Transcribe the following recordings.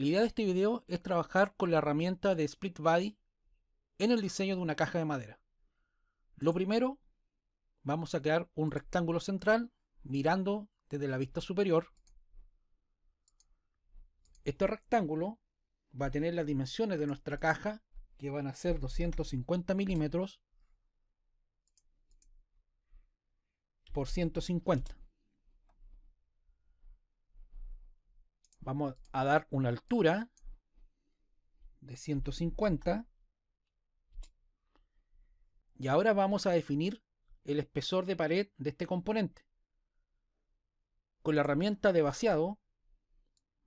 La idea de este video es trabajar con la herramienta de Split Body en el diseño de una caja de madera. Lo primero, vamos a crear un rectángulo central mirando desde la vista superior. Este rectángulo va a tener las dimensiones de nuestra caja que van a ser 250 milímetros por 150 Vamos a dar una altura de 150. Y ahora vamos a definir el espesor de pared de este componente. Con la herramienta de vaciado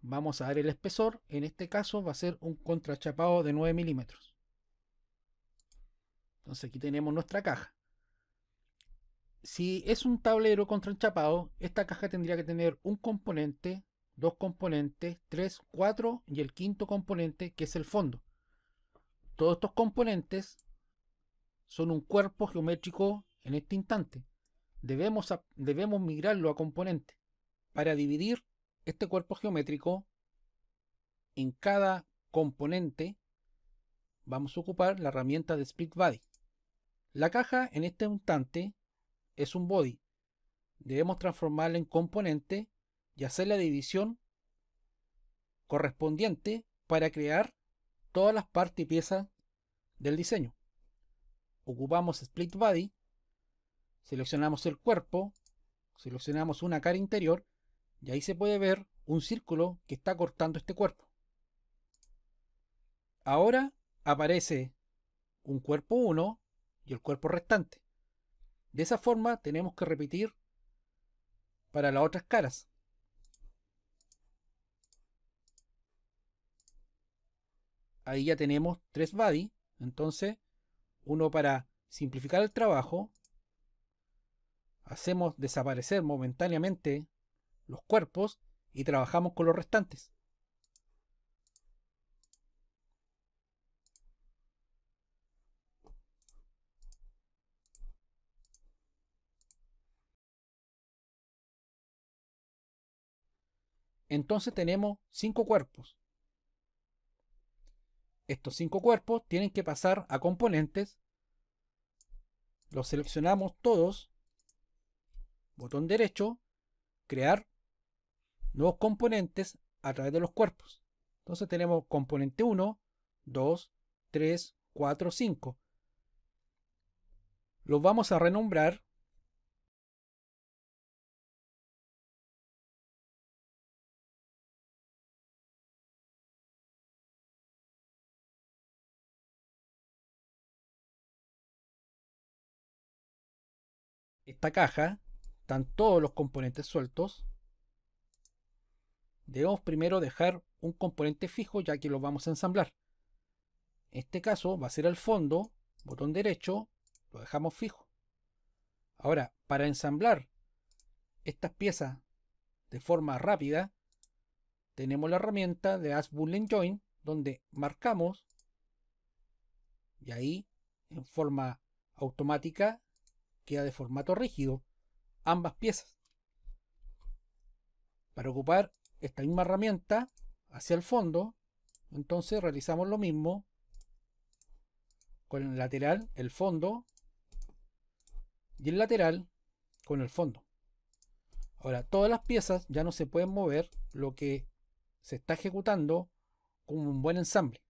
vamos a dar el espesor. En este caso va a ser un contrachapado de 9 milímetros. Entonces aquí tenemos nuestra caja. Si es un tablero contrachapado, esta caja tendría que tener un componente dos componentes, tres, cuatro y el quinto componente que es el fondo. Todos estos componentes son un cuerpo geométrico en este instante. Debemos, debemos migrarlo a componente para dividir este cuerpo geométrico en cada componente vamos a ocupar la herramienta de split body. La caja en este instante es un body. Debemos transformarla en componente y hacer la división correspondiente para crear todas las partes y piezas del diseño. Ocupamos Split Body, seleccionamos el cuerpo, seleccionamos una cara interior y ahí se puede ver un círculo que está cortando este cuerpo. Ahora aparece un cuerpo 1 y el cuerpo restante. De esa forma tenemos que repetir para las otras caras. ahí ya tenemos tres body. Entonces, uno para simplificar el trabajo. Hacemos desaparecer momentáneamente los cuerpos y trabajamos con los restantes. Entonces tenemos cinco cuerpos estos cinco cuerpos tienen que pasar a componentes. Los seleccionamos todos. Botón derecho. Crear nuevos componentes a través de los cuerpos. Entonces tenemos componente 1, 2, 3, 4, 5. Los vamos a renombrar caja están todos los componentes sueltos, debemos primero dejar un componente fijo ya que lo vamos a ensamblar. En este caso va a ser el fondo, botón derecho, lo dejamos fijo. Ahora, para ensamblar estas piezas de forma rápida, tenemos la herramienta de As Boolean Join, donde marcamos y ahí en forma automática queda de formato rígido, ambas piezas. Para ocupar esta misma herramienta hacia el fondo, entonces realizamos lo mismo con el lateral, el fondo y el lateral con el fondo. Ahora, todas las piezas ya no se pueden mover, lo que se está ejecutando como un buen ensamble.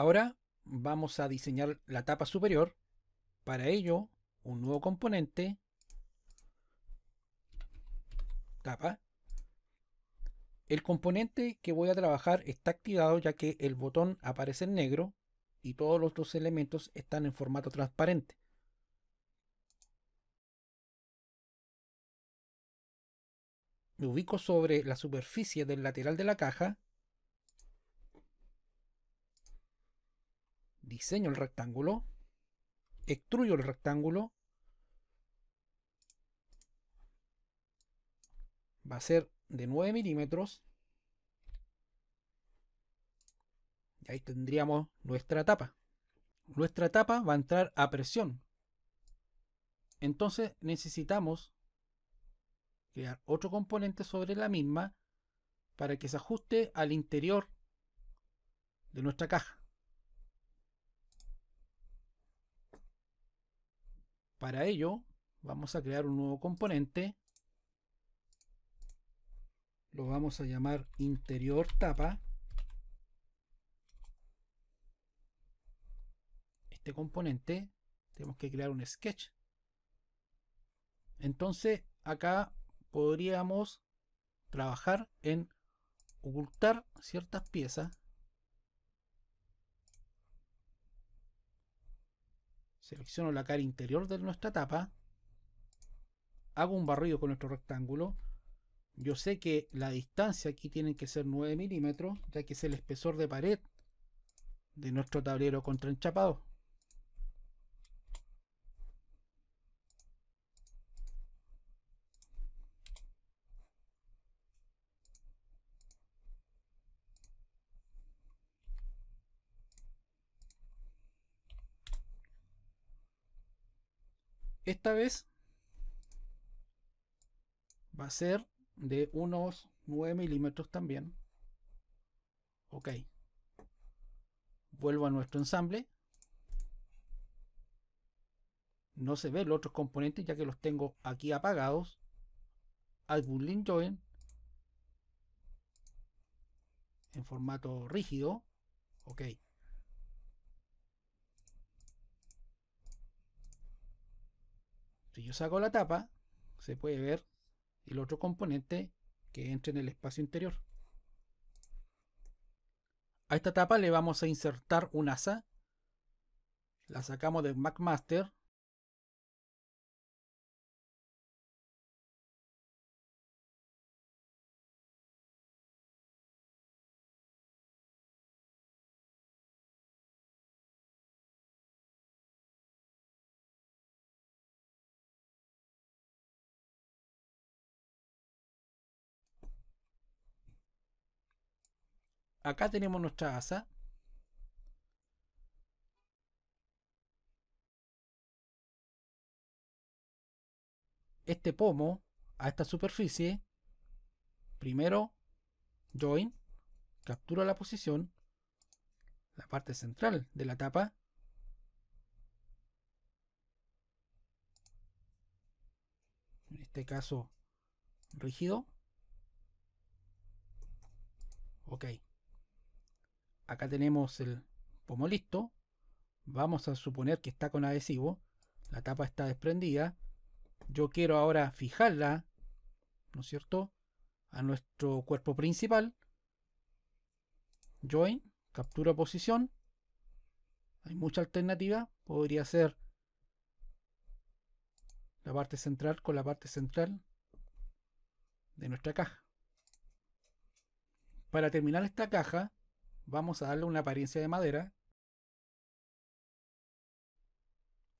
Ahora vamos a diseñar la tapa superior. Para ello, un nuevo componente, tapa. El componente que voy a trabajar está activado ya que el botón aparece en negro y todos los dos elementos están en formato transparente. Me ubico sobre la superficie del lateral de la caja diseño el rectángulo, extruyo el rectángulo, va a ser de 9 milímetros, y ahí tendríamos nuestra tapa. Nuestra tapa va a entrar a presión. Entonces necesitamos crear otro componente sobre la misma para que se ajuste al interior de nuestra caja. Para ello, vamos a crear un nuevo componente. Lo vamos a llamar interior tapa. Este componente tenemos que crear un sketch. Entonces, acá podríamos trabajar en ocultar ciertas piezas Selecciono la cara interior de nuestra tapa. Hago un barrido con nuestro rectángulo. Yo sé que la distancia aquí tiene que ser 9 milímetros, ya que es el espesor de pared de nuestro tablero contra enchapado. Esta vez va a ser de unos 9 milímetros también. Ok. Vuelvo a nuestro ensamble. No se ven los otros componentes ya que los tengo aquí apagados. Al Link Join. En formato rígido. Ok. Si yo saco la tapa, se puede ver el otro componente que entra en el espacio interior. A esta tapa le vamos a insertar un asa. La sacamos de MacMaster acá tenemos nuestra asa. Este pomo a esta superficie. Primero, join, captura la posición, la parte central de la tapa. En este caso, rígido. Ok acá tenemos el pomo listo. Vamos a suponer que está con adhesivo. La tapa está desprendida. Yo quiero ahora fijarla, ¿no es cierto?, a nuestro cuerpo principal. Join, captura posición. Hay mucha alternativa. Podría ser la parte central con la parte central de nuestra caja. Para terminar esta caja, vamos a darle una apariencia de madera.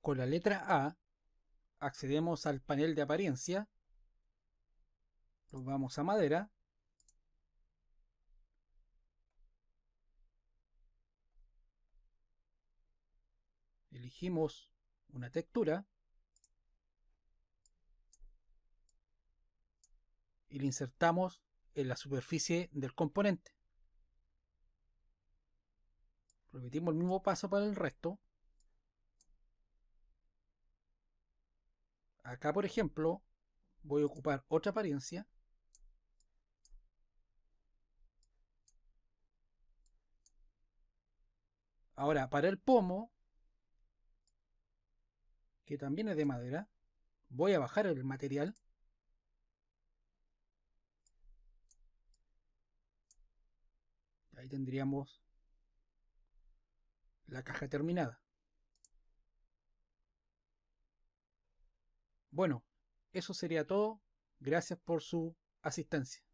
Con la letra A accedemos al panel de apariencia. Nos vamos a madera. Elegimos una textura. Y la insertamos en la superficie del componente. Repetimos el mismo paso para el resto. Acá, por ejemplo, voy a ocupar otra apariencia. Ahora, para el pomo, que también es de madera, voy a bajar el material. Ahí tendríamos la caja terminada. Bueno, eso sería todo. Gracias por su asistencia.